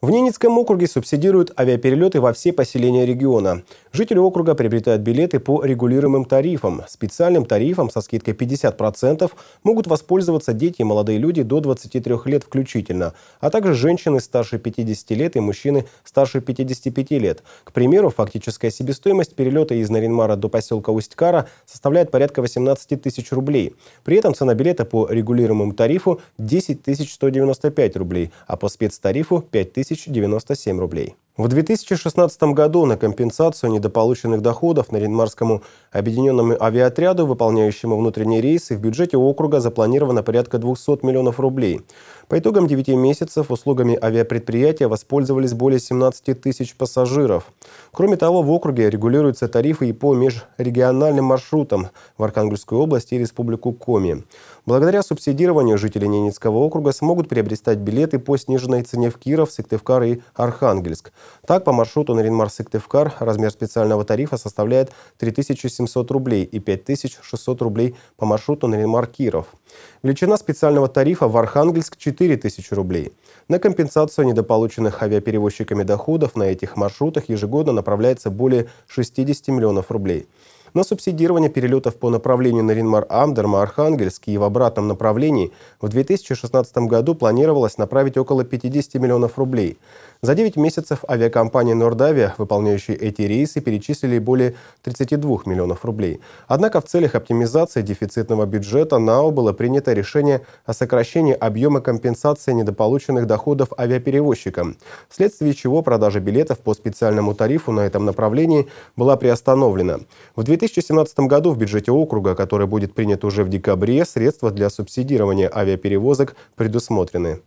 В Ненецком округе субсидируют авиаперелеты во все поселения региона. Жители округа приобретают билеты по регулируемым тарифам. Специальным тарифом со скидкой 50% могут воспользоваться дети и молодые люди до 23 лет включительно, а также женщины старше 50 лет и мужчины старше 55 лет. К примеру, фактическая себестоимость перелета из Наринмара до поселка Усть-Кара составляет порядка 18 тысяч рублей. При этом цена билета по регулируемому тарифу 10 195 рублей, а по спецтарифу 5 тысяч 1097 рублей. В 2016 году на компенсацию недополученных доходов на Наринмарскому объединенному авиаотряду, выполняющему внутренние рейсы, в бюджете округа запланировано порядка 200 миллионов рублей. По итогам 9 месяцев услугами авиапредприятия воспользовались более 17 тысяч пассажиров. Кроме того, в округе регулируются тарифы и по межрегиональным маршрутам в Архангельскую область и Республику Коми. Благодаря субсидированию жители Ненецкого округа смогут приобрестать билеты по сниженной цене в Киров, Сыктывкар и Архангельск. Так, по маршруту Наринмар-Сыктывкар размер специального тарифа составляет 3700 рублей и 5600 рублей по маршруту Наринмар-Киров. Величина специального тарифа в Архангельск 4000 рублей. На компенсацию недополученных авиаперевозчиками доходов на этих маршрутах ежегодно направляется более 60 миллионов рублей. На субсидирование перелетов по направлению Наринмар-Амдерма, Архангельск и в обратном направлении в 2016 году планировалось направить около 50 миллионов рублей. За 9 месяцев авиакомпании «Нордавия», выполняющие эти рейсы, перечислили более 32 миллионов рублей. Однако в целях оптимизации дефицитного бюджета НАО было принято решение о сокращении объема компенсации недополученных доходов авиаперевозчикам, вследствие чего продажа билетов по специальному тарифу на этом направлении была приостановлена. В 2000 2017 году в бюджете округа, который будет принят уже в декабре, средства для субсидирования авиаперевозок предусмотрены.